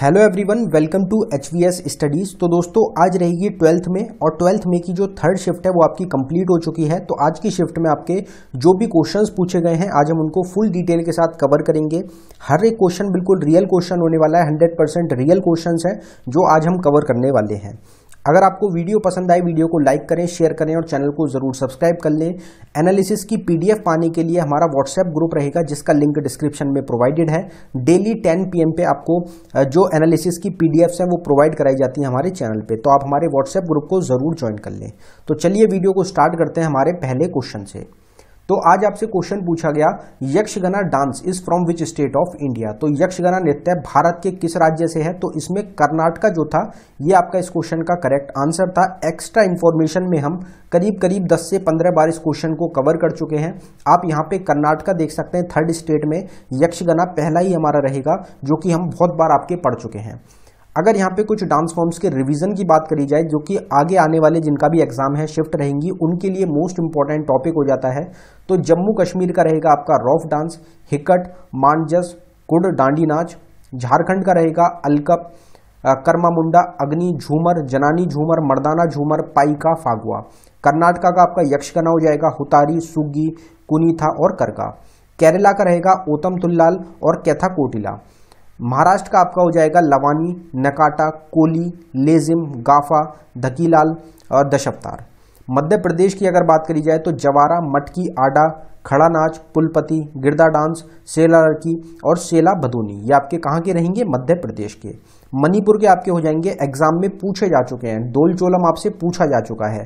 hello everyone welcome to H V S studies तो दोस्तों आज रहेगी ट्वेल्थ में और ट्वेल्थ में की जो थर्ड शिफ्ट है वो आपकी कंप्लीट हो चुकी है तो आज की शिफ्ट में आपके जो भी क्वेश्चंस पूछे गए हैं आज हम उनको फुल डिटेल के साथ कवर करेंगे हर एक क्वेश्चन बिल्कुल रियल क्वेश्चन होने वाला है हंड्रेड परसेंट रियल क्वेश्चन है जो आज हम कवर करने वाले हैं अगर आपको वीडियो पसंद आए वीडियो को लाइक करें शेयर करें और चैनल को जरूर सब्सक्राइब कर लें एनालिसिस की पीडीएफ पाने के लिए हमारा व्हाट्सएप ग्रुप रहेगा जिसका लिंक डिस्क्रिप्शन में प्रोवाइडेड है डेली 10 पीएम पे आपको जो एनालिसिस की पीडीएफ्स हैं वो प्रोवाइड कराई जाती हैं हमारे चैनल पे तो आप हमारे व्हाट्सएप ग्रुप को जरूर ज्वाइन कर लें तो चलिए वीडियो को स्टार्ट करते हैं हमारे पहले क्वेश्चन से तो आज आपसे क्वेश्चन पूछा गया Yakshagana dance is from which state of India तो यक्षगना नृत्य भारत के किस राज्य से है तो इसमें कर्नाटका जो था ये आपका इस क्वेश्चन का करेक्ट आंसर था एक्स्ट्रा इन्फॉर्मेशन में हम करीब करीब 10 से 15 बार इस क्वेश्चन को कवर कर चुके हैं आप यहाँ पे कर्नाटका देख सकते हैं थर्ड स्टेट में यक्षगना पहला ही हमारा रहेगा जो कि हम बहुत बार आपके पढ़ चुके हैं अगर यहाँ पे कुछ डांस फॉर्म्स के रिवीजन की बात करी जाए जो कि आगे आने वाले जिनका भी एग्जाम है शिफ्ट रहेंगी उनके लिए मोस्ट इंपॉर्टेंट टॉपिक हो जाता है तो जम्मू कश्मीर का रहेगा आपका रॉफ डांस हिकट मानजस कुड डांडी नाच झारखंड का रहेगा अलकप कर्मा मुंडा अग्नि झूमर जनानी झूमर मर्दाना झूमर पाइका फागुआ कर्नाटका का आपका यक्षगना हो जाएगा हुतारी सुग्गी कुनीथा और करका केरला का रहेगा ओतम तुल्लाल और कैथा कोटिला महाराष्ट्र का आपका हो जाएगा लवानी नकाटा कोली लेजिम गाफा धकीलाल और दशवतार मध्य प्रदेश की अगर बात करी जाए तो जवारा मटकी आडा खड़ा नाच पुलपति गिरदा डांस सेला लड़की और सेला भदोनी ये आपके कहाँ के रहेंगे मध्य प्रदेश के मणिपुर के आपके हो जाएंगे एग्जाम में पूछे जा चुके हैं डोल चोलम आपसे पूछा जा चुका है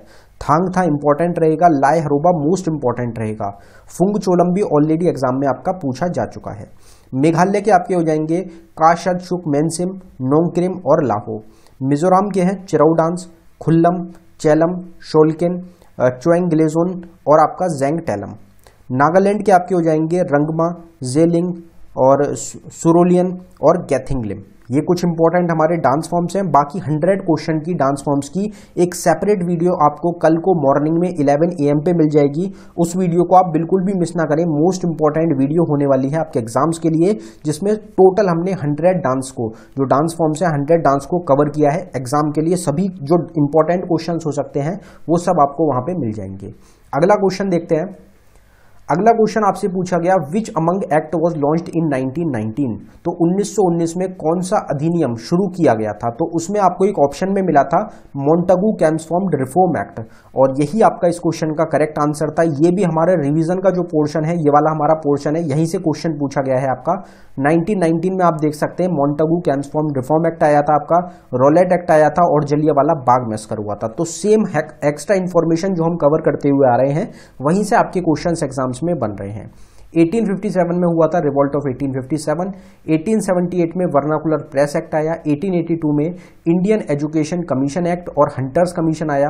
थांग था इंपॉर्टेंट रहेगा लाए हरोबा मोस्ट इंपॉर्टेंट रहेगा फुंग चोलम भी ऑलरेडी एग्जाम में आपका पूछा जा चुका है मेघालय के आपके हो जाएंगे काशद शुक मैनसिम नोंगक्रिम और लाहो मिजोरम के हैं चिराउडांस खुल्लम चैलम शोलकिन ग्लेजोन और आपका जेंग टैलम नागालैंड के आपके हो जाएंगे रंगमा जेलिंग और सुरोलियन और गैथिंगलिम ये कुछ इंपॉर्टेंट हमारे डांस फॉर्म्स हैं बाकी हंड्रेड क्वेश्चन की डांस फॉर्म्स की एक सेपरेट वीडियो आपको कल को मॉर्निंग में इलेवन ए पे मिल जाएगी उस वीडियो को आप बिल्कुल भी मिस ना करें मोस्ट इंपॉर्टेंट वीडियो होने वाली है आपके एग्जाम्स के लिए जिसमें टोटल हमने हंड्रेड डांस को जो डांस फॉर्म्स है हंड्रेड डांस को कवर किया है एग्जाम के लिए सभी जो इंपॉर्टेंट क्वेश्चन हो सकते हैं वो सब आपको वहां पर मिल जाएंगे अगला क्वेश्चन देखते हैं अगला क्वेश्चन आपसे पूछा गया which among act was launched in 1919 तो उन्नीस में कौन सा अधिनियम शुरू किया गया था तो उसमें आपको एक ऑप्शन में मिला था मोन्टगू कैम्सफॉर्म्ड रिफॉर्म एक्ट और यही आपका इस क्वेश्चन का करेक्ट आंसर था ये भी हमारे रिविजन का जो पोर्शन है ये वाला हमारा पोर्शन है यहीं से क्वेश्चन पूछा गया है आपका 1919 में आप देख सकते हैं मोन्टगू कैम्सफॉर्म रिफॉर्म एक्ट आया था आपका रोलेट एक्ट आया था और जलिया वाला बाग मेस्कर हुआ था तो सेम एक्स्ट्रा इन्फॉर्मेशन जो हम कवर करते हुए आ रहे हैं वहीं से आपके क्वेश्चन एग्जाम्स में बन रहे हैं 1857 में हुआ था रिवॉल्ट ऑफ 1857, 1878 में वर्नाकुलर प्रेस एक्ट आया 1882 में इंडियन एजुकेशन कमीशन एक्ट और हंटर्स कमीशन आया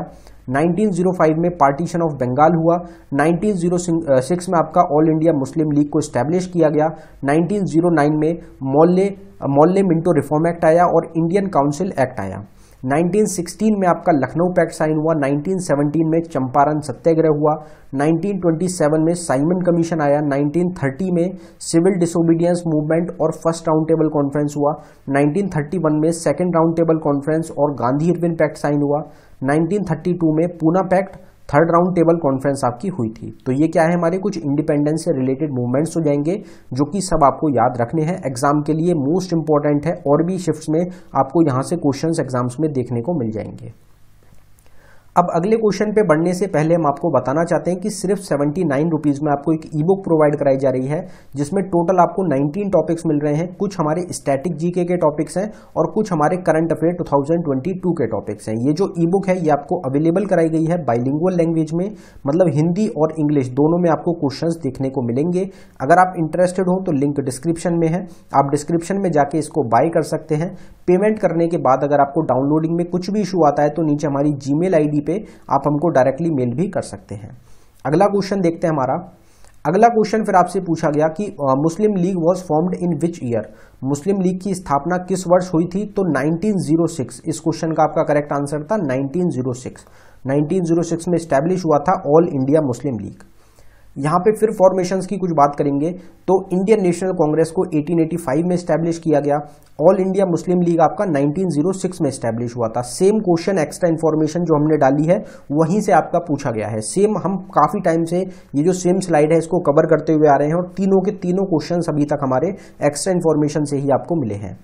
1905 में पार्टीशन ऑफ बंगाल हुआ 1906 में आपका ऑल इंडिया मुस्लिम लीग को स्टैब्लिश किया गया 1909 में Morley Morley Minto reform act आया और इंडियन काउंसिल एक्ट आया 1916 में आपका लखनऊ पैक्ट साइन हुआ 1917 में चंपारण सत्याग्रह हुआ 1927 में साइमन कमीशन आया 1930 में सिविल डिसोबीडियंस मूवमेंट और फर्स्ट राउंड टेबल कॉन्फ्रेंस हुआ 1931 में सेकेंड राउंड टेबल कॉन्फ्रेंस और गांधी इरविन पैक्ट साइन हुआ 1932 में Poona pact third round table conference आपकी हुई थी तो ये क्या है हमारे कुछ इंडिपेंडेंस से रिलेटेड मूवमेंट्स हो जाएंगे जो कि सब आपको याद रखने हैं एग्जाम के लिए मोस्ट इंपॉर्टेंट है और भी शिफ्ट में आपको यहाँ से क्वेश्चन एग्जाम्स में देखने को मिल जाएंगे अब अगले क्वेश्चन पे बढ़ने से पहले हम आपको बताना चाहते हैं कि सिर्फ सेवेंटी नाइन रुपीज़ में आपको एक ई बुक प्रोवाइड कराई जा रही है जिसमें टोटल आपको 19 टॉपिक्स मिल रहे हैं कुछ हमारे स्टैटिक जीके के टॉपिक्स हैं और कुछ हमारे करंट अफेयर 2022 के टॉपिक्स हैं ये जो ई बुक है ये आपको अवेलेबल कराई गई है बाइलिंगुअल लैंग्वेज में मतलब हिंदी और इंग्लिश दोनों में आपको क्वेश्चन देखने को मिलेंगे अगर आप इंटरेस्टेड हो तो लिंक डिस्क्रिप्शन में है आप डिस्क्रिप्शन में जाके इसको बाय कर सकते हैं पेमेंट करने के बाद अगर आपको डाउनलोडिंग में कुछ भी इशू आता है तो नीचे हमारी जी मेल पे आप हमको डायरेक्टली मेल भी कर सकते हैं अगला क्वेश्चन देखते हैं हमारा अगला क्वेश्चन फिर आपसे पूछा गया कि मुस्लिम league was formed in which year Muslim league की स्थापना किस वर्ष हुई थी तो 1906 इस क्वेश्चन का आपका करेक्ट आंसर था 1906 1906 में स्टैब्लिश हुआ था ऑल इंडिया मुस्लिम लीग यहाँ पे फिर फॉर्मेशन की कुछ बात करेंगे तो इंडियन नेशनल कांग्रेस को 1885 में स्टैब्लिश किया गया ऑल इंडिया मुस्लिम लीग आपका 1906 में स्टैब्लिश हुआ था सेम क्वेश्चन एक्स्ट्रा इन्फॉर्मेशन जो हमने डाली है वहीं से आपका पूछा गया है सेम हम काफ़ी टाइम से ये जो सेम स्लाइड है इसको कवर करते हुए आ रहे हैं और तीनों के तीनों क्वेश्चन अभी तक हमारे एक्स्ट्रा इन्फॉर्मेशन से ही आपको मिले हैं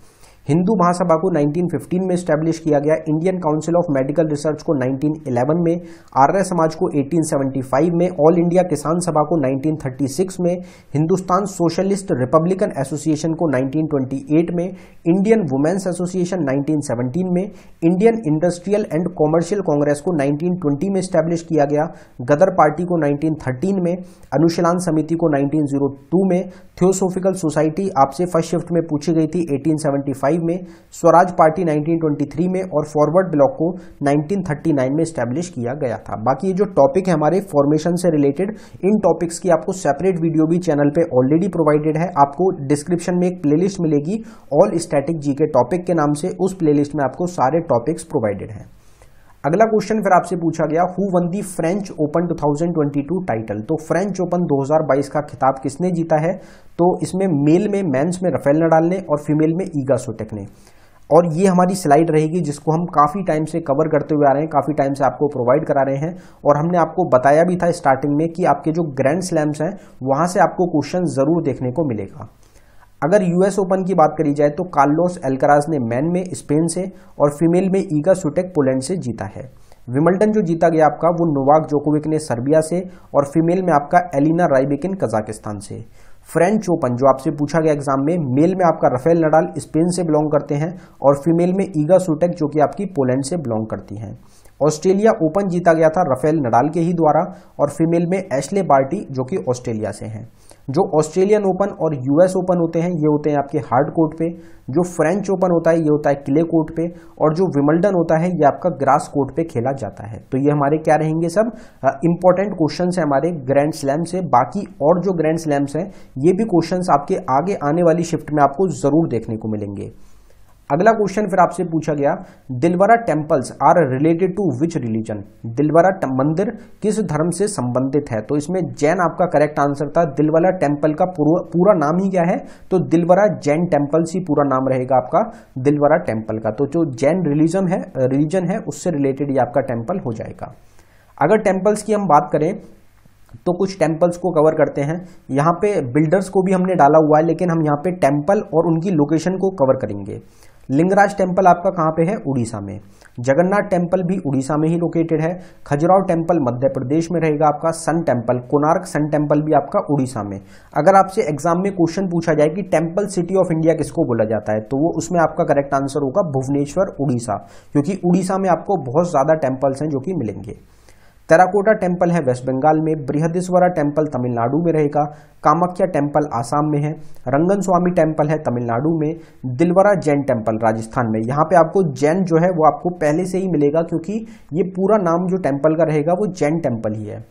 हिंदू महासभा को 1915 में स्टैब्लिश किया गया Indian Council of Medical Research को 1911 में आर्य समाज को 1875 में ऑल इंडिया किसान सभा को 1936 में हिंदुस्तान सोशलिस्ट रिपब्लिकन एसोसिएशन को 1928 में इंडियन वुमेन्स एसोसिएशन 1917 में Indian Industrial and Commercial Congress को नाइनटीन में स्टैब्लिश किया गया गदर पार्टी को नाइनटीन में अनुशीलान समिति को नाइनटीन में थियोसोफिकल सोसाइटी आपसे फर्स्ट शिफ्ट में पूछी गई थी एटीन 1925 में स्वराज पार्टी 1923 में और फॉरवर्ड ब्लॉक को 1939 में स्टैब्लिश किया गया था बाकी ये जो टॉपिक है हमारे फॉर्मेशन से रिलेटेड इन टॉपिक्स की आपको सेपरेट वीडियो भी चैनल पे ऑलरेडी प्रोवाइडेड है आपको डिस्क्रिप्शन में एक प्लेलिस्ट मिलेगी ऑल स्टैटिक जी के टॉपिक के नाम से उस प्लेलिस्ट में आपको सारे टॉपिक्स प्रोवाइडेड हैं अगला क्वेश्चन फिर आपसे पूछा गया who won the French Open 2022 title तो फ्रेंच ओपन 2022 का खिताब किसने जीता है तो इसमें मेल में मेंस में रफेल नडाल ने और फीमेल में ईगा सोटेक ने और ये हमारी स्लाइड रहेगी जिसको हम काफ़ी टाइम से कवर करते हुए आ रहे हैं काफ़ी टाइम से आपको प्रोवाइड करा रहे हैं और हमने आपको बताया भी था स्टार्टिंग में कि आपके जो ग्रैंड स्लैम्स हैं वहाँ से आपको क्वेश्चन ज़रूर देखने को मिलेगा अगर यूएस ओपन की बात करी जाए तो कार्लोस एल्कराज ने मैन में स्पेन से और फीमेल में ईगा सुटेक पोलैंड से जीता है विमल्टन जो जीता गया आपका वो नोवाक जोकोविक ने सर्बिया से और फीमेल में आपका एलिना राइबेकिन कजाकिस्तान से फ्रेंच ओपन जो आपसे पूछा गया एग्जाम में मेल में आपका रफेल नडाल स्पेन से बिलोंग करते हैं और फीमेल में ईगा सुटेक जो कि आपकी पोलैंड से बिलोंग करती हैं ऑस्ट्रेलिया ओपन जीता गया था रफेल नडाल के ही द्वारा और फीमेल में एशले बार्टी जो कि ऑस्ट्रेलिया से हैं जो ऑस्ट्रेलियन ओपन और यूएस ओपन होते हैं ये होते हैं आपके हार्ड कोर्ट पे जो फ्रेंच ओपन होता है ये होता है क्ले कोर्ट पे और जो विमल्डन होता है ये आपका ग्रास कोर्ट पे खेला जाता है तो ये हमारे क्या रहेंगे सब इंपॉर्टेंट क्वेश्चन है हमारे ग्रैंड स्लैम से बाकी और जो ग्रैंड स्लैम्स हैं ये भी क्वेश्चन आपके आगे आने वाली शिफ्ट में आपको जरूर देखने को मिलेंगे अगला क्वेश्चन फिर आपसे पूछा गया Dilwara temples are related to which religion Dilwara मंदिर किस धर्म से संबंधित है तो इसमें जैन आपका करेक्ट आंसर था दिलवाला टेम्पल का पूरा नाम ही क्या है तो दिलवारा जैन टेम्पल्स ही पूरा नाम रहेगा आपका दिलवारा टेम्पल का तो जो जैन रिलीजन है रिलीजन है उससे रिलेटेड ये आपका टेम्पल हो जाएगा अगर टेम्पल्स की हम बात करें तो कुछ टेम्पल्स को कवर करते हैं यहाँ पे बिल्डर्स को भी हमने डाला हुआ है लेकिन हम यहाँ पे टेम्पल और उनकी लोकेशन को कवर करेंगे लिंगराज टेम्पल आपका कहाँ पे है उड़ीसा में जगन्नाथ टेम्पल भी उड़ीसा में ही लोकेटेड है खजुराव टेम्पल मध्य प्रदेश में रहेगा आपका sun temple Konark sun temple भी आपका उड़ीसा में अगर आपसे एग्जाम में क्वेश्चन पूछा जाए कि टेम्पल सिटी ऑफ इंडिया किसको बोला जाता है तो वो उसमें आपका करेक्ट आंसर होगा भुवनेश्वर उड़ीसा क्योंकि उड़ीसा में आपको बहुत ज़्यादा टेम्पल्स हैं जो कि मिलेंगे तेराकोटा टेम्पल है वेस्ट बंगाल में बृहदेश्वरा टेम्पल तमिलनाडु में रहेगा कामाख्या टेम्पल आसाम में है रंगन स्वामी टेम्पल है तमिलनाडु में दिलवरा जैन टेम्पल राजस्थान में यहाँ पे आपको जैन जो है वो आपको पहले से ही मिलेगा क्योंकि ये पूरा नाम जो टेम्पल का रहेगा वो जैन टेम्पल ही है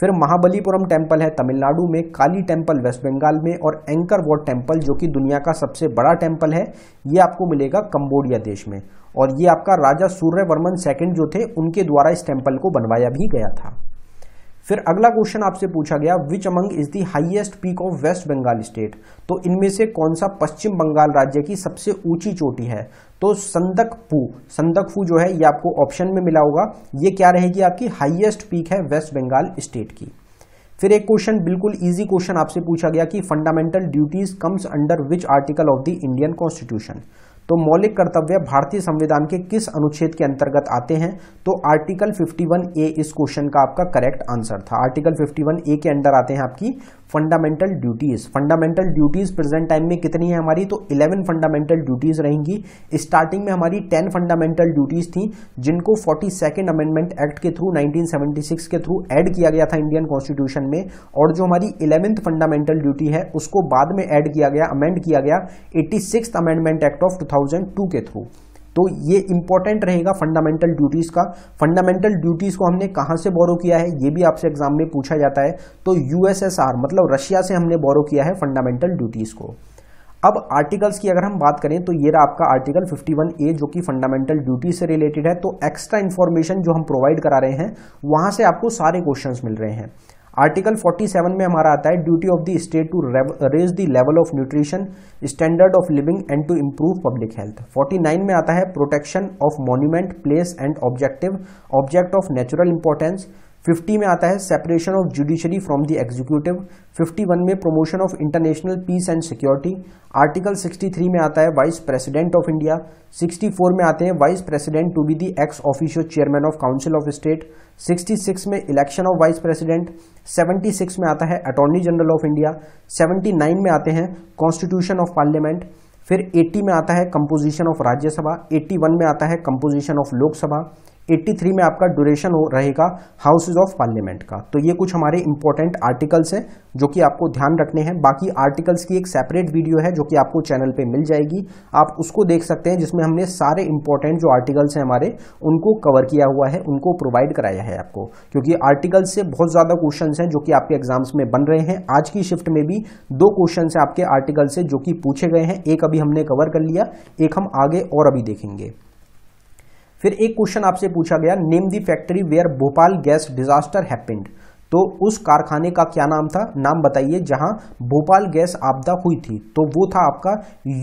फिर महाबलीपुरम टेम्पल है तमिलनाडु में काली टेम्पल वेस्ट बंगाल में और एंकर वॉट टेम्पल जो कि दुनिया का सबसे बड़ा टेम्पल है ये आपको मिलेगा कंबोडिया देश में और ये आपका राजा सूर्यवर्मन सेकंड जो थे उनके द्वारा इस टेम्पल को बनवाया भी गया था फिर अगला क्वेश्चन आपसे पूछा गया which among is the highest peak of West Bengal state तो इनमें से कौन सा पश्चिम बंगाल राज्य की सबसे ऊंची चोटी है तो संदक पू संदक जो है ये आपको ऑप्शन में मिला होगा ये क्या रहेगी आपकी हाईएस्ट पीक है वेस्ट बंगाल स्टेट की फिर एक क्वेश्चन बिल्कुल इजी क्वेश्चन आपसे पूछा गया कि fundamental duties comes under which article of the Indian constitution तो मौलिक कर्तव्य भारतीय संविधान के किस अनुच्छेद के अंतर्गत आते हैं तो आर्टिकल 51 ए इस क्वेश्चन का आपका करेक्ट आंसर था आर्टिकल 51 ए के अंडर आते हैं आपकी fundamental duties fundamental duties present time में कितनी है हमारी तो 11 फंडामेंटल ड्यूटीज रहेंगी स्टार्टिंग में हमारी 10 फंडामेंटल ड्यूटीज थी जिनको फोर्टी सेकेंड अमेंडमेंट एक्ट के थ्रू 1976 के थ्रू ऐड किया गया था इंडियन कॉन्स्टिट्यूशन में और जो हमारी इलेवेंथ फंडामेंटल ड्यूटी है उसको बाद में ऐड किया गया अमेंड किया गया eighty amendment act of two के थ्रू तो ये इंपॉर्टेंट रहेगा फंडामेंटल ड्यूटीज़ का फंडामेंटल ड्यूटीज़ को हमने कहां से बोरो किया है ये भी आपसे एग्जाम में पूछा जाता है तो यूएसएसआर मतलब रशिया से हमने बोरो किया है फंडामेंटल ड्यूटीज़ को अब आर्टिकल्स की अगर हम बात करें तो ये रहा आपका आर्टिकल 51 ए जो कि फंडामेंटल ड्यूटी से रिलेटेड है तो एक्स्ट्रा इन्फॉर्मेशन जो हम प्रोवाइड करा रहे हैं वहां से आपको सारे क्वेश्चंस मिल रहे हैं आर्टिकल 47 में हमारा आता है duty of the state to raise the level of nutrition standard of living and to improve public health 49 में आता है protection of monument place and objective object of natural importance fifty में आता है separation of judiciary from the executive fifty one में promotion of international peace and security article sixty three में आता है vice president of India sixty four में आते हैं vice president to be the ex officio chairman of council of state sixty six में election of vice president seventy six में आता है attorney general of India seventy nine में आते हैं कॉन्स्टिट्यूशन ऑफ पार्लियामेंट फिर 80 में आता है कंपोजिशन ऑफ राज्यसभा 81 में आता है कंपोजिशन ऑफ लोकसभा 83 में आपका ड्यूरेशन हो रहेगा हाउसेज ऑफ पार्लियामेंट का तो ये कुछ हमारे इंपॉर्टेंट आर्टिकल्स हैं जो कि आपको ध्यान रखने हैं बाकी आर्टिकल्स की एक सेपरेट वीडियो है जो कि आपको चैनल पे मिल जाएगी आप उसको देख सकते हैं जिसमें हमने सारे इंपॉर्टेंट जो आर्टिकल्स हैं हमारे उनको कवर किया हुआ है उनको प्रोवाइड कराया है आपको क्योंकि आर्टिकल्स से बहुत ज़्यादा क्वेश्चन हैं जो कि आपके एग्जाम्स में बन रहे हैं आज की शिफ्ट में भी दो क्वेश्चन आपके आर्टिकल से जो कि पूछे गए हैं एक अभी हमने कवर कर लिया एक हम आगे और अभी देखेंगे फिर एक क्वेश्चन आपसे पूछा गया name the factory where Bhopal gas disaster happened तो उस कारखाने का क्या नाम था नाम बताइए जहां भोपाल गैस आपदा हुई थी तो वो था आपका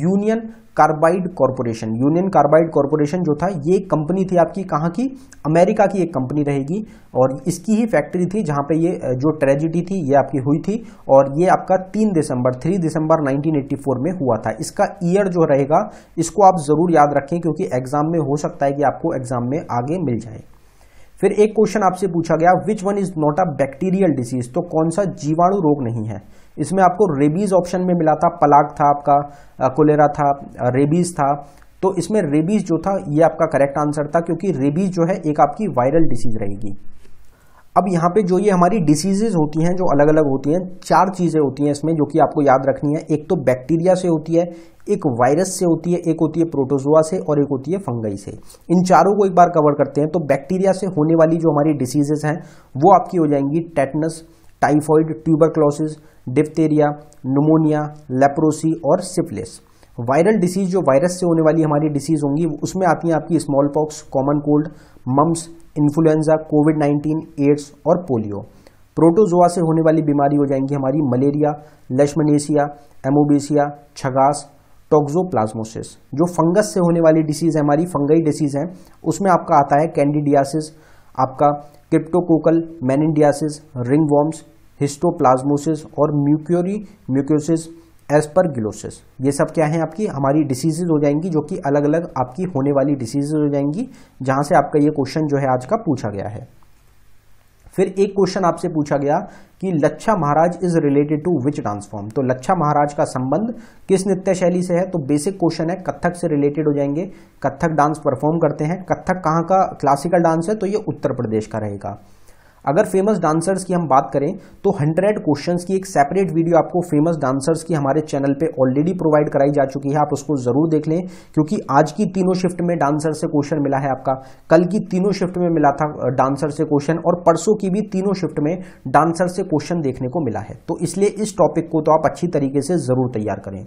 Union Carbide Corporation Union Carbide Corporation जो था ये कंपनी थी आपकी कहाँ की अमेरिका की एक कंपनी रहेगी और इसकी ही फैक्ट्री थी जहाँ पे ये जो ट्रेजिडी थी ये आपकी हुई थी और ये आपका तीन दिसंबर थ्री दिसंबर 1984 में हुआ था इसका ईयर जो रहेगा इसको आप ज़रूर याद रखें क्योंकि एग्जाम में हो सकता है कि आपको एग्जाम में आगे मिल जाए फिर एक क्वेश्चन आपसे पूछा गया which one is not a bacterial disease तो कौन सा जीवाणु रोग नहीं है इसमें आपको रेबीज ऑप्शन में मिला था पलाक था आपका कोलेरा था रेबीज था तो इसमें रेबीज जो था ये आपका करेक्ट आंसर था क्योंकि रेबीज जो है एक आपकी वायरल डिसीज रहेगी अब यहाँ पे जो ये हमारी डिसीजेज होती हैं जो अलग अलग होती हैं चार चीज़ें होती हैं इसमें जो कि आपको याद रखनी है एक तो बैक्टीरिया से होती है एक वायरस से होती है एक होती है प्रोटोजोआ से और एक होती है फंगई से इन चारों को एक बार कवर करते हैं तो बैक्टीरिया से होने वाली जो हमारी डिसीजेज हैं वो आपकी हो जाएंगी टेटनस टाइफॉइड क्लोसिस डिप्थेरिया नमोनिया लेप्रोसी और सिफलिस वायरल डिसीज जो वायरस से होने वाली हमारी डिसीज होंगी उसमें आती हैं आपकी smallpox common cold mumps influenza COVID 19 AIDS और पोलियो प्रोटोजोआ से होने वाली बीमारी हो जाएंगी हमारी मलेरिया लश्मनेशिया एमोबेसिया छगास टोक्जोप्लाज्मोसिस जो फंगस से होने वाली डिसीज़ है हमारी फंगई डिसीज़ है उसमें आपका आता है कैंडिडियासिस आपका क्रिप्टोकोकल मैनिडियासिस वॉम्स हिस्टोप्लाज्मोसिस और म्यूक्योरी म्यूक्योसिस एज पर ग्लोसिस ये सब क्या है आपकी हमारी डिसीजेज हो जाएंगी जो कि अलग अलग आपकी होने वाली डिसीजेज हो जाएंगी जहां से आपका ये क्वेश्चन जो है आज का पूछा गया है फिर एक क्वेश्चन आपसे पूछा गया कि Lachha Maharaj is related to which dance form तो लच्छा महाराज का संबंध किस नृत्य शैली से है तो बेसिक क्वेश्चन है कथक से रिलेटेड हो जाएंगे कथक डांस परफॉर्म करते हैं कथक कहाँ का क्लासिकल डांस है तो ये उत्तर प्रदेश का रहेगा अगर फेमस डांसर्स की हम बात करें तो हंड्रेड क्वेश्चंस की एक सेपरेट वीडियो आपको फेमस डांसर्स की हमारे चैनल पे ऑलरेडी प्रोवाइड कराई जा चुकी है आप उसको ज़रूर देख लें क्योंकि आज की तीनों शिफ्ट में डांसर से क्वेश्चन मिला है आपका कल की तीनों शिफ्ट में मिला था डांसर से क्वेश्चन और परसों की भी तीनों शिफ्ट में डांसर से क्वेश्चन देखने को मिला है तो इसलिए इस टॉपिक को तो आप अच्छी तरीके से ज़रूर तैयार करें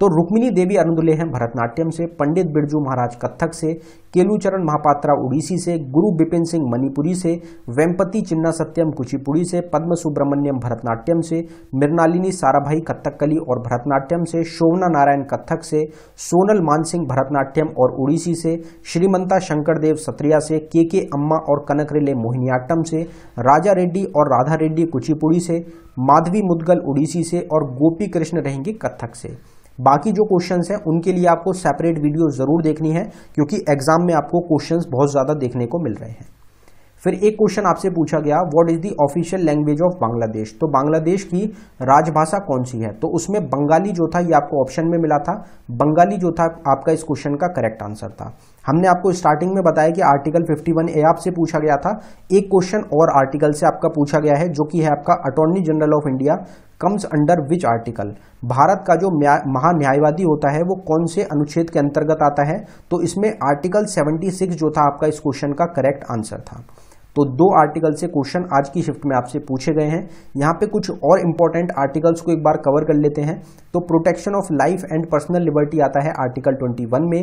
तो रुक्मिणी देवी अरुंदुले हैं भरतनाट्यम से पंडित बिरजू महाराज कथक से केलूचरण महापात्रा उड़ीसी से गुरु बिपिन सिंह मणिपुरी से वेम्पति चिन्ना सत्यम कुचिपुड़ी से पद्म सुब्रमण्यम भरतनाट्यम से मृणालिनी साराभाई कथकली और भरतनाट्यम से शोभना नारायण कथक से सोनल मानसिंह भरतनाट्यम और उड़ीसी से श्रीमंता शंकरदेव सत्रिया से के के अम्मा और कनक रिले मोहिनीयाट्टम से राजा रेड्डी और राधा रेड्डी कुचिपुड़ी से माधवी मुदगल उड़ीसी से और गोपी कृष्ण रहेंगे कथक से बाकी जो क्वेश्चंस हैं उनके लिए आपको सेपरेट वीडियो ज़रूर देखनी है क्योंकि एग्जाम में आपको क्वेश्चंस बहुत ज़्यादा देखने को मिल रहे हैं फिर एक क्वेश्चन आपसे पूछा गया what is the official language of Bangladesh तो बांग्लादेश की राजभाषा कौन सी है तो उसमें बंगाली जो था ये आपको ऑप्शन में मिला था बंगाली जो था आपका इस क्वेश्चन का करेक्ट आंसर था हमने आपको स्टार्टिंग में बताया कि आर्टिकल 51 ए आपसे पूछा गया था एक क्वेश्चन और आर्टिकल से आपका पूछा गया है जो कि है आपका attorney general of India comes under which article Bharat का जो महान्यायवादी होता है वो कौन से अनुच्छेद के अंतर्गत आता है तो इसमें आर्टिकल 76 जो था आपका इस क्वेश्चन का करेक्ट आंसर था तो दो आर्टिकल से क्वेश्चन आज की शिफ्ट में आपसे पूछे गए हैं यहाँ पे कुछ और इंपॉर्टेंट आर्टिकल्स को एक बार कवर कर लेते हैं तो protection of life and personal liberty आता है आर्टिकल 21 में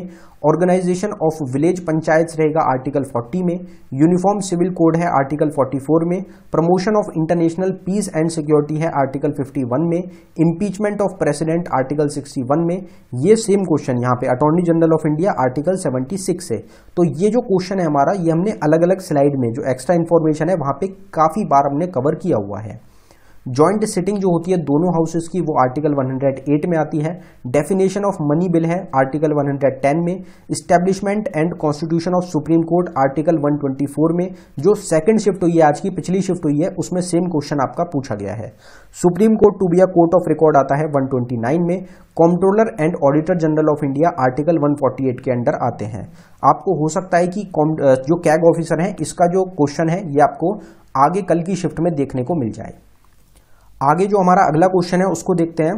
ऑर्गेनाइजेशन ऑफ विलेज पंचायत रहेगा आर्टिकल 40 में यूनिफॉर्म सिविल कोड है आर्टिकल 44 में promotion of international peace and security है आर्टिकल 51 में इम्पीचमेंट ऑफ प्रेसिडेंट आर्टिकल 61 में ये सेम क्वेश्चन यहाँ पे attorney general of India article 76 है तो ये जो क्वेश्चन है हमारा ये हमने अलग अलग स्लाइड में जो एक्स एक्स्ट्रा इन्फॉर्मेशन है वहाँ पे काफ़ी बार हमने कवर किया हुआ है ज्वाइंट सिटिंग जो होती है दोनों हाउसेस की वो आर्टिकल 108 में आती है डेफिनेशन ऑफ मनी बिल है आर्टिकल 110 में establishment and constitution of supreme court article 124 में जो सेकंड शिफ्ट हुई है आज की पिछली शिफ्ट हुई है उसमें सेम क्वेश्चन आपका पूछा गया है supreme court to be a court of record आता है 129 में comptroller and auditor general of India article 148 के अंडर आते हैं आपको हो सकता है कि जो कैग ऑफिसर हैं इसका जो क्वेश्चन है ये आपको आगे कल की शिफ्ट में देखने को मिल जाए आगे जो हमारा अगला क्वेश्चन है उसको देखते हैं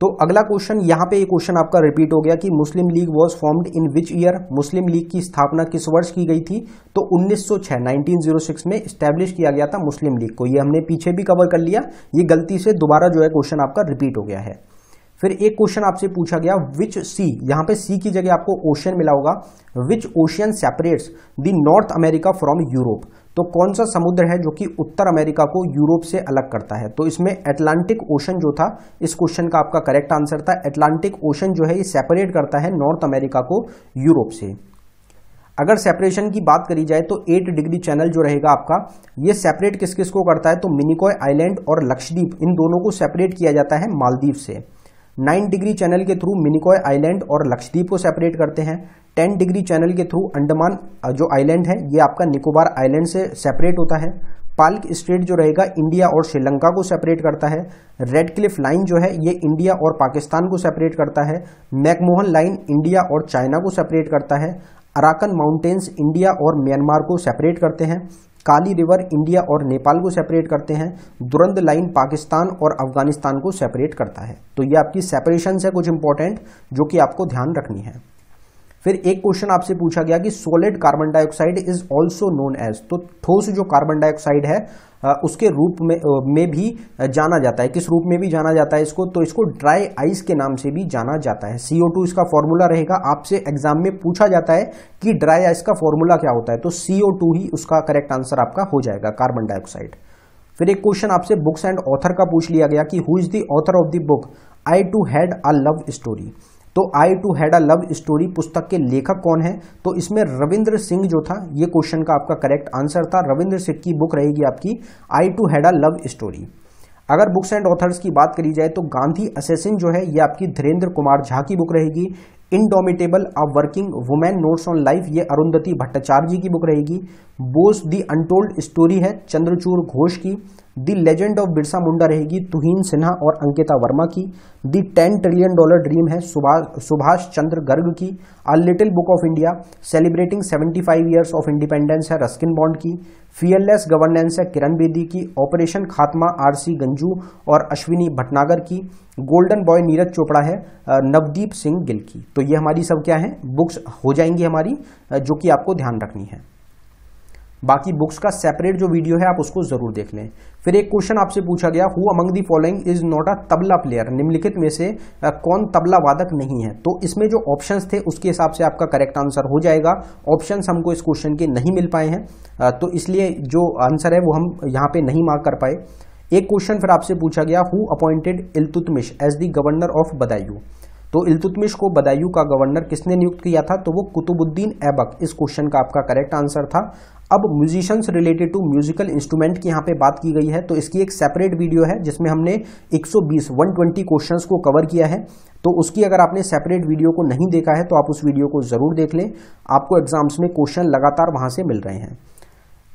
तो अगला क्वेश्चन यहाँ पे ये क्वेश्चन आपका रिपीट हो गया कि मुस्लिम league was formed in which year Muslim league की स्थापना किस वर्ष की गई थी तो 1906 1906 में स्टैब्लिश किया गया था मुस्लिम लीग को ये हमने पीछे भी कवर कर लिया ये गलती से दोबारा जो है क्वेश्चन आपका रिपीट हो गया है फिर एक क्वेश्चन आपसे पूछा गया विच सी यहाँ पे सी की जगह आपको ओशियन मिला होगा which ocean separates the North America from Europe तो कौन सा समुद्र है जो कि उत्तर अमेरिका को यूरोप से अलग करता है तो इसमें एटलांटिक ओशन जो था इस क्वेश्चन का आपका करेक्ट आंसर था एटलांटिक ओशन जो है ये सेपरेट करता है नॉर्थ अमेरिका को यूरोप से अगर सेपरेशन की बात करी जाए तो एट डिग्री चैनल जो रहेगा आपका ये सेपरेट किस किस को करता है तो मिनिकॉय आइलैंड और लक्षद्वीप इन दोनों को सेपरेट किया जाता है मालदीव से नाइन डिग्री चैनल के थ्रू मिनिकॉय आइलैंड और लक्षद्वीप को सेपरेट करते हैं टेन डिग्री चैनल के थ्रू अंडमान जो आइलैंड है ये आपका निकोबार आइलैंड से सेपरेट होता है पाल्क स्ट्रेट जो रहेगा इंडिया और श्रीलंका को सेपरेट करता है रेड क्लिफ लाइन जो है ये इंडिया और पाकिस्तान को सेपरेट करता है मैकमोहन लाइन इंडिया और चाइना को सेपरेट करता है अराकन माउंटेन्स इंडिया और म्यांमार को सेपरेट करते हैं काली रिवर इंडिया और नेपाल को सेपरेट करते हैं दुरंत लाइन पाकिस्तान और अफगानिस्तान को सेपरेट करता है तो ये आपकी सेपरेशन है कुछ इंपॉर्टेंट जो कि आपको ध्यान रखनी है फिर एक क्वेश्चन आपसे पूछा गया कि solid carbon dioxide is also known as तो ठोस जो कार्बन डाइऑक्साइड है उसके रूप में में भी जाना जाता है किस रूप में भी जाना जाता है इसको तो इसको ड्राई आइस के नाम से भी जाना जाता है CO2 इसका फॉर्मूला रहेगा आपसे एग्जाम में पूछा जाता है कि ड्राई आइस का फॉर्मूला क्या होता है तो CO2 ही उसका करेक्ट आंसर आपका हो जाएगा कार्बन डाइऑक्साइड फिर एक क्वेश्चन आपसे बुक्स एंड ऑथर का पूछ लिया गया कि who is the author of the book I to had a love story I too to had a love स्टोरी पुस्तक के लेखक कौन है तो इसमें रविंद्र सिंह जो था ये क्वेश्चन का आपका करेक्ट आंसर था रविंद्र सिंह की बुक रहेगी आपकी I to had a love story अगर बुक्स एंड ऑथर्स की बात करी जाए तो गांधी असेसिन जो है ये आपकी धीरेन्द्र कुमार झा की बुक रहेगी indomitable a working women notes on life ये अरुंधति भट्टाचार्य जी की बुक रहेगी बोस दी अनटोल्ड स्टोरी है चंद्रचूर घोष की the legend of Birsa Munda रहेगी तुहिन सिन्हा और अंकिता वर्मा की the ten trillion dollar dream है सुभाष चंद्र गर्ग की a little book of India celebrating seventy five years of independence है रस्किन बॉन्ड की फियरलेस गवर्नेंस है किरण बेदी की ऑपरेशन खात्मा आर सी गंजू और अश्विनी भटनागर की गोल्डन बॉय नीरज चोपड़ा है नवदीप सिंह गिल की तो ये हमारी सब क्या है बुक्स हो जाएंगी हमारी जो कि आपको ध्यान रखनी है बाकी बुक्स का सेपरेट जो वीडियो है आप उसको जरूर देख लें फिर एक क्वेश्चन आपसे पूछा गया who among the following is not a tabla player निम्नलिखित में से कौन तबला वादक नहीं है तो इसमें जो ऑप्शंस थे उसके हिसाब से आपका करेक्ट आंसर हो जाएगा ऑप्शंस हमको इस क्वेश्चन के नहीं मिल पाए हैं तो इसलिए जो आंसर है वो हम यहाँ पे नहीं मार्क कर पाए एक क्वेश्चन फिर आपसे पूछा गया who appointed Iltutmish as the governor of Badaun तो इलतुतमिश को बदायूं का गवर्नर किसने नियुक्त किया था तो वो कुतुबुद्दीन ऐबक इस क्वेश्चन का आपका करेक्ट आंसर था अब musicians related to musical instrument की यहाँ पे बात की गई है तो इसकी एक सेपरेट वीडियो है जिसमें हमने 120 120 क्वेश्चंस को कवर किया है तो उसकी अगर आपने सेपरेट वीडियो को नहीं देखा है तो आप उस वीडियो को ज़रूर देख लें आपको एग्जाम्स में क्वेश्चन लगातार वहाँ से मिल रहे हैं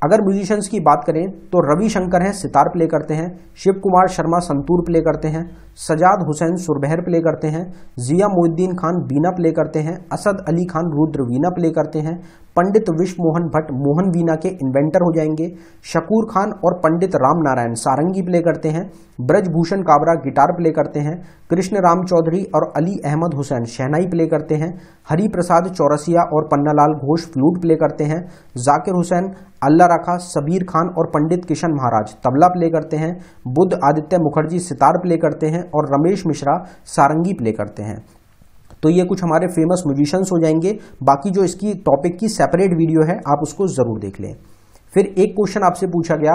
अगर म्यूजिशियंस की बात करें तो रविशंकर हैं सितार प्ले करते हैं शिव कुमार शर्मा संतूर प्ले करते हैं सजाद हुसैन सुरबहर प्ले करते हैं जिया मोहद्दीन खान बीना प्ले करते हैं असद अली खान रुद्र वीना प्ले करते हैं पंडित विश्व मोहन भट्ट मोहन वीना के इन्वेंटर हो जाएंगे शकूर खान और पंडित राम नारायण सारंगी प्ले करते हैं ब्रजभूषण काबरा गिटार प्ले करते हैं कृष्ण राम चौधरी और अली अहमद हुसैन शहनाई प्ले करते हैं हरी प्रसाद चौरसिया और पन्नालाल घोष फ्लूट प्ले करते हैं जाकिर हुसैन अल्लाह रखा सबीर खान और पंडित किशन महाराज तबला प्ले करते हैं बुद्ध आदित्य मुखर्जी सितार प्ले करते हैं और रमेश मिश्रा सारंगी प्ले करते हैं तो ये कुछ हमारे फेमस म्यूजिशंस हो जाएंगे बाकी जो इसकी टॉपिक की सेपरेट वीडियो है आप उसको ज़रूर देख लें फिर एक क्वेश्चन आपसे पूछा गया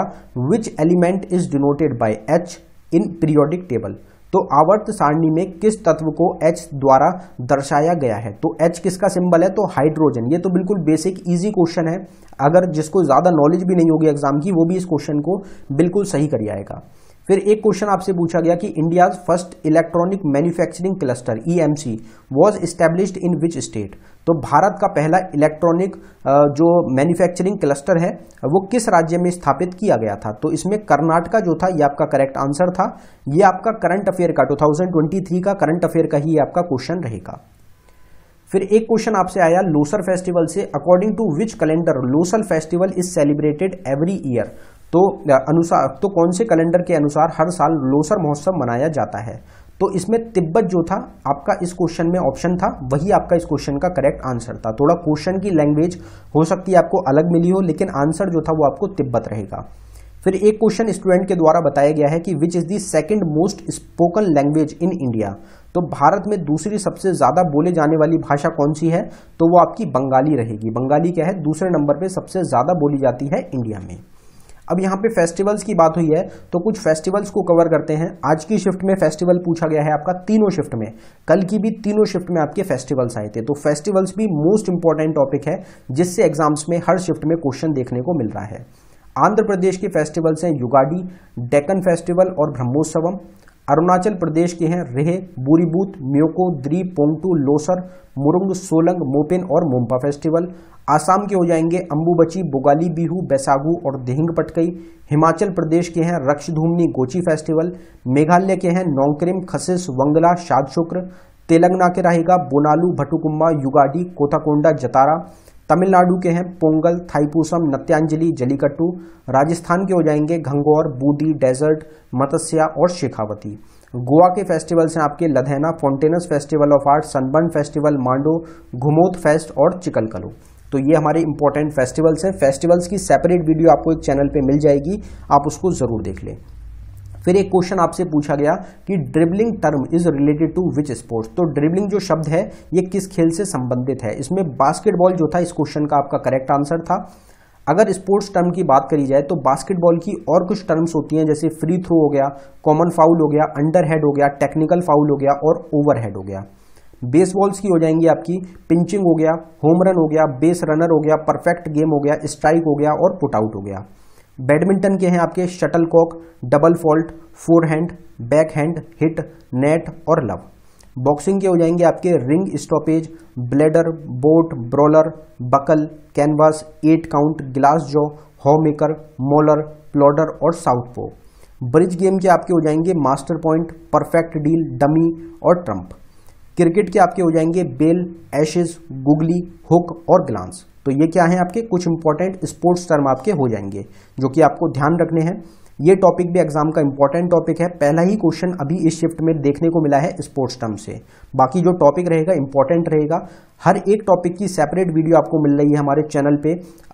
which element is denoted by H in periodic table तो आवर्त सारणी में किस तत्व को H द्वारा दर्शाया गया है तो H किसका सिंबल है तो हाइड्रोजन ये तो बिल्कुल बेसिक इजी क्वेश्चन है अगर जिसको ज़्यादा नॉलेज भी नहीं होगी एग्जाम की वो भी इस क्वेश्चन को बिल्कुल सही कर आएगा फिर एक क्वेश्चन आपसे पूछा गया कि India's first electronic manufacturing cluster EMC was established in which state तो भारत का पहला इलेक्ट्रॉनिक जो मैन्युफैक्चरिंग क्लस्टर है वो किस राज्य में स्थापित किया गया था तो इसमें कर्नाटका जो था ये आपका करेक्ट आंसर था ये आपका करंट अफेयर का 2023 का करंट अफेयर का ही आपका क्वेश्चन रहेगा फिर एक क्वेश्चन आपसे आया लोसर फेस्टिवल से according to which calendar Losar festival is celebrated every year तो अनुसार तो कौन से कैलेंडर के अनुसार हर साल लोसर महोत्सव मनाया जाता है तो इसमें तिब्बत जो था आपका इस क्वेश्चन में ऑप्शन था वही आपका इस क्वेश्चन का करेक्ट आंसर था थोड़ा क्वेश्चन की लैंग्वेज हो सकती है आपको अलग मिली हो लेकिन आंसर जो था वो आपको तिब्बत रहेगा फिर एक क्वेश्चन स्टूडेंट के द्वारा बताया गया है कि which is the second most spoken language in India तो भारत में दूसरी सबसे ज़्यादा बोले जाने वाली भाषा कौन सी है तो वो आपकी बंगाली रहेगी बंगाली क्या है दूसरे नंबर पे सबसे ज़्यादा बोली जाती है इंडिया में अब यहाँ पे फेस्टिवल्स की बात हुई है तो कुछ फेस्टिवल्स को कवर करते हैं आज की शिफ्ट में फेस्टिवल पूछा गया है आपका तीनों शिफ्ट में कल की भी तीनों शिफ्ट में आपके फेस्टिवल्स आए थे तो फेस्टिवल्स भी मोस्ट इंपॉर्टेंट टॉपिक है जिससे एग्जाम्स में हर शिफ्ट में क्वेश्चन देखने को मिल रहा है आंध्र प्रदेश के फेस्टिवल्स हैं युगाडी डेकन फेस्टिवल और ब्रह्मोत्सवम अरुणाचल प्रदेश के हैं रेह बूरीबूत म्योको द्री पोंगटू लोसर मुरुंग सोलंग मोपेन और मोम्पा फेस्टिवल आसाम के हो जाएंगे अंबुबची बोगाली बिहू बैसागु और देहिंग पटकई हिमाचल प्रदेश के हैं रक्षधूमनी गोची फेस्टिवल मेघालय के हैं नोंक्रिम खसिस वंगला शाद शुक्र तेलंगाना के रहेगा बोनालू भटुकुम्मा युगाडी कोथाकोंडा जतारा तमिलनाडु के हैं पोंगल थाईपूसम नत्यांजलि जलीकट्टू राजस्थान के हो जाएंगे घंगौर बूदी डेजर्ट मत्स्या और शेखावती गोवा के फेस्टिवल्स हैं आपके लधेना Fontainhas festival of art Sunburn festival Mando Ghumot fest और चिकलकलो तो ये हमारे इंपॉर्टेंट फेस्टिवल्स हैं फेस्टिवल्स की सेपरेट वीडियो आपको एक चैनल पे मिल जाएगी आप उसको ज़रूर देख लें फिर एक क्वेश्चन आपसे पूछा गया कि dribbling term is related to which sports तो ड्रिबलिंग जो शब्द है ये किस खेल से संबंधित है इसमें बास्केटबॉल जो था इस क्वेश्चन का आपका करेक्ट आंसर था अगर स्पोर्ट्स टर्म की बात करी जाए तो बास्केटबॉल की और कुछ टर्म्स होती हैं जैसे फ्री थ्रो हो गया कॉमन फाउल हो गया अंडर हेड हो गया टेक्निकल फाउल हो गया और ओवर हेड हो गया बेसबॉल्स की हो जाएंगी आपकी पिंचिंग हो गया होम रन हो गया बेस रनर हो गया परफेक्ट गेम हो गया स्ट्राइक हो गया और पुट आउट हो गया बैडमिंटन के हैं आपके shuttlecock double fault forehand backhand hit net और लव बॉक्सिंग के हो जाएंगे आपके ring stoppage bleeder bout brawler buckle canvas eight count glass jaw haymaker mauler plodder और साउथ पो ब्रिज गेम के आपके हो जाएंगे master point perfect deal dummy और ट्रंप क्रिकेट के आपके हो जाएंगे बेल एशेज गुगली हुक और ग्लांस तो ये क्या है आपके कुछ इंपॉर्टेंट स्पोर्ट्स टर्म आपके हो जाएंगे जो कि आपको ध्यान रखने हैं ये टॉपिक भी एग्जाम का इंपॉर्टेंट टॉपिक है पहला ही क्वेश्चन अभी इस शिफ्ट में देखने को मिला है स्पोर्ट्स टर्म से बाकी जो टॉपिक रहेगा इंपॉर्टेंट रहेगा हर एक टॉपिक की सेपरेट वीडियो आपको मिल रही है हमारे चैनल पे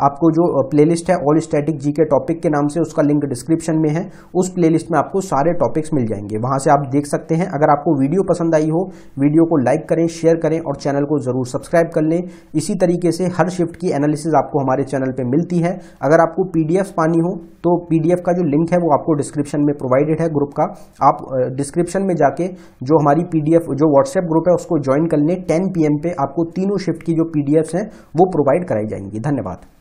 आपको जो प्लेलिस्ट है ऑल स्टैटिक जी के टॉपिक के नाम से उसका लिंक डिस्क्रिप्शन में है उस प्लेलिस्ट में आपको सारे टॉपिक्स मिल जाएंगे वहां से आप देख सकते हैं अगर आपको वीडियो पसंद आई हो वीडियो को लाइक करें शेयर करें और चैनल को जरूर सब्सक्राइब कर लें इसी तरीके से हर शिफ्ट की एनालिसिस आपको हमारे चैनल पर मिलती है अगर आपको पी पानी हो तो पी का जो लिंक है वो आपको डिस्क्रिप्शन में प्रोवाइडेड है ग्रुप का आप डिस्क्रिप्शन में जाके जो हमारी पी जो व्हाट्सएप ग्रुप है उसको ज्वाइन कर लें टेन पी पे आपको तीनों शिफ्ट की जो पी हैं वो प्रोवाइड कराई जाएंगी धन्यवाद